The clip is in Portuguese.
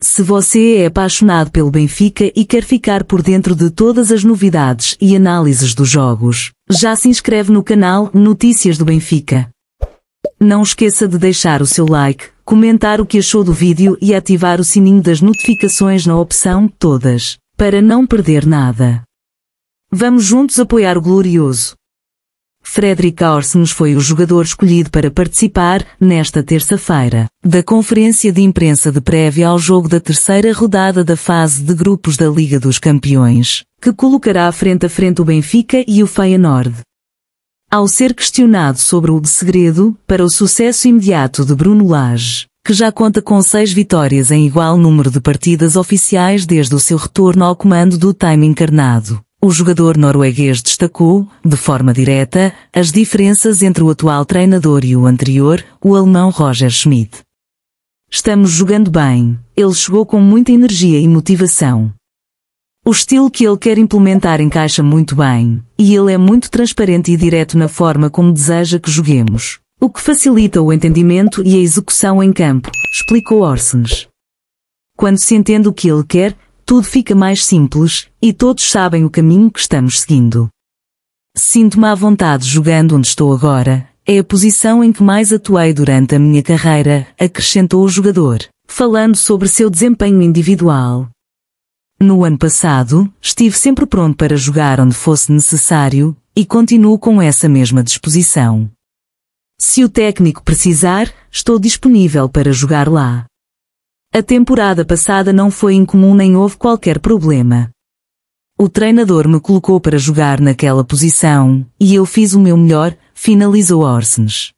Se você é apaixonado pelo Benfica e quer ficar por dentro de todas as novidades e análises dos jogos, já se inscreve no canal Notícias do Benfica. Não esqueça de deixar o seu like, comentar o que achou do vídeo e ativar o sininho das notificações na opção Todas, para não perder nada. Vamos juntos apoiar o Glorioso. Frederick Orsens foi o jogador escolhido para participar, nesta terça-feira, da conferência de imprensa de prévia ao jogo da terceira rodada da fase de grupos da Liga dos Campeões, que colocará frente a frente o Benfica e o Feyenoord. Ao ser questionado sobre o segredo para o sucesso imediato de Bruno Lage, que já conta com seis vitórias em igual número de partidas oficiais desde o seu retorno ao comando do time encarnado, o jogador norueguês destacou, de forma direta, as diferenças entre o atual treinador e o anterior, o alemão Roger Schmidt. Estamos jogando bem, ele chegou com muita energia e motivação. O estilo que ele quer implementar encaixa muito bem, e ele é muito transparente e direto na forma como deseja que joguemos, o que facilita o entendimento e a execução em campo, explicou Orsens. Quando se entende o que ele quer, tudo fica mais simples, e todos sabem o caminho que estamos seguindo. Sinto-me à vontade jogando onde estou agora, é a posição em que mais atuei durante a minha carreira, acrescentou o jogador, falando sobre seu desempenho individual. No ano passado, estive sempre pronto para jogar onde fosse necessário, e continuo com essa mesma disposição. Se o técnico precisar, estou disponível para jogar lá. A temporada passada não foi incomum nem houve qualquer problema. O treinador me colocou para jogar naquela posição, e eu fiz o meu melhor, finalizou Orsens.